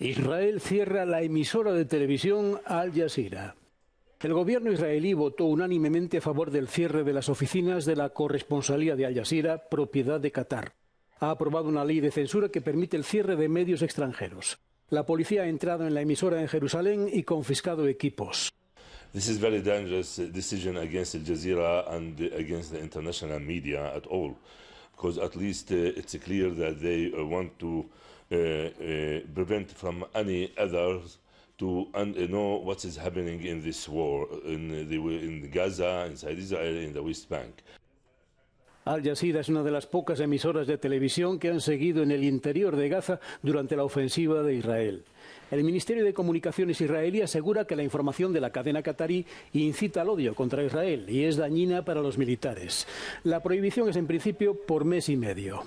Israel cierra la emisora de televisión Al Jazeera. El gobierno israelí votó unánimemente a favor del cierre de las oficinas de la corresponsalía de Al Jazeera, propiedad de Qatar. Ha aprobado una ley de censura que permite el cierre de medios extranjeros. La policía ha entrado en la emisora en Jerusalén y confiscado equipos. This is very dangerous uh, decision against Al Jazeera and against the international media at all, because at least uh, it's clear that they uh, want to Uh, uh, prevent from any others to uh, know what is happening in this war, Gaza, inside Israel, in the West Bank. Al Jazeera es una de las pocas emisoras de televisión que han seguido en el interior de Gaza durante la ofensiva de Israel. El Ministerio de Comunicaciones israelí asegura que la información de la cadena qatarí incita al odio contra Israel y es dañina para los militares. La prohibición es en principio por mes y medio.